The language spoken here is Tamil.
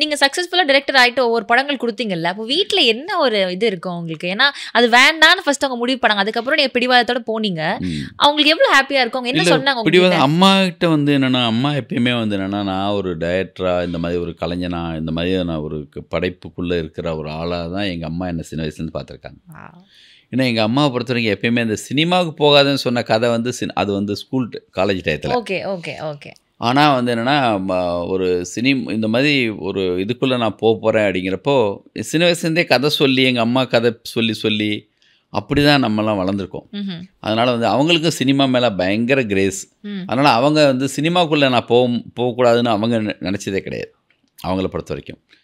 நீங்கள் சக்ஸஸ்ஃபுல்லாக டேரக்டர் ஆகிட்டு ஒவ்வொரு படங்கள் கொடுத்தீங்கல்ல அப்போ வீட்டில் என்ன ஒரு இது இருக்கும் அவங்களுக்கு ஏன்னா அது வேண்டான்னு ஃபர்ஸ்ட் அவங்க முடிவு பண்ணாங்க அதுக்கப்புறம் நீங்கள் பிடிவாதத்தோட போனீங்க அவங்களுக்கு எவ்வளோ ஹாப்பியாக இருக்கும் என்ன சொன்னாங்க பிடிவாதம் அம்மா கிட்ட வந்து என்னென்னா அம்மா எப்பயுமே வந்து என்னென்னா நான் ஒரு டயட்ராக இந்த மாதிரி ஒரு கலைஞனா இந்த மாதிரி நான் ஒரு படைப்புக்குள்ளே இருக்கிற ஒரு ஆளாக தான் எங்கள் அம்மா என்ன சின்ன வயசுலேருந்து பார்த்துருக்காங்க ஏன்னா எங்கள் அம்மாவை பொறுத்த வரைக்கும் எப்பயுமே அந்த சினிமாவுக்கு போகாதுன்னு சொன்ன கதை வந்து அது வந்து ஸ்கூல் காலேஜ் டயத்தில் ஓகே ஓகே ஓகே ஆனால் வந்து என்னென்னா ஒரு சினி இந்த மாதிரி ஒரு இதுக்குள்ளே நான் போக போகிறேன் அப்படிங்கிறப்போ சின்ன வயசுலேருந்தே கதை சொல்லி எங்கள் அம்மா கதை சொல்லி சொல்லி அப்படி தான் நம்மலாம் வளர்ந்துருக்கோம் அதனால் வந்து அவங்களுக்கும் சினிமா மேலே பயங்கர கிரேஸ் அதனால் அவங்க வந்து சினிமாக்குள்ளே நான் போக போகக்கூடாதுன்னு அவங்க நினச்சதே கிடையாது அவங்கள பொறுத்த வரைக்கும்